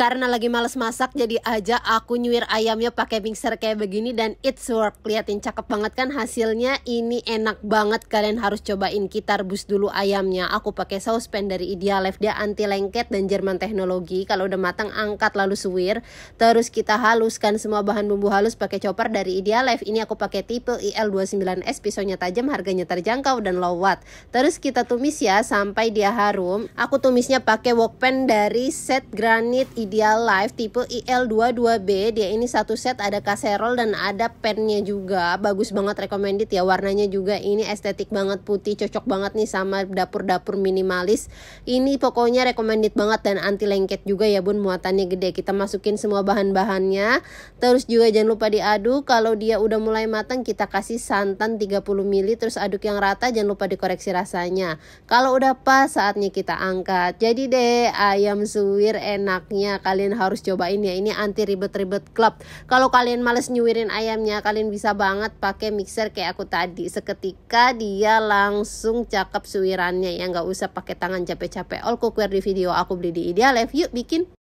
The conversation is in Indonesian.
karena lagi males masak jadi aja aku nyuir ayamnya pakai mixer kayak begini dan it's work liatin cakep banget kan hasilnya ini enak banget kalian harus cobain kita rebus dulu ayamnya aku pakai pan dari Idealife dia anti lengket dan Jerman teknologi kalau udah matang angkat lalu suwir terus kita haluskan semua bahan bumbu halus pakai chopper dari Idealife ini aku pakai tipe IL29S pisaunya tajam harganya terjangkau dan low watt terus kita tumis ya sampai dia harum aku tumisnya pakai wok pan dari set granit Idealife dia live tipe IL22B dia ini satu set ada kaserol dan ada pennya juga bagus banget recommended ya warnanya juga ini estetik banget putih cocok banget nih sama dapur-dapur minimalis ini pokoknya recommended banget dan anti lengket juga ya bun muatannya gede kita masukin semua bahan-bahannya terus juga jangan lupa diaduk kalau dia udah mulai matang kita kasih santan 30 ml terus aduk yang rata jangan lupa dikoreksi rasanya kalau udah pas saatnya kita angkat jadi deh ayam suwir enaknya kalian harus cobain ya ini anti ribet-ribet club kalau kalian males nyuwirin ayamnya kalian bisa banget pakai mixer kayak aku tadi seketika dia langsung cakep suwirannya ya nggak usah pakai tangan capek-capek all cookware di video aku beli di Idealife yuk bikin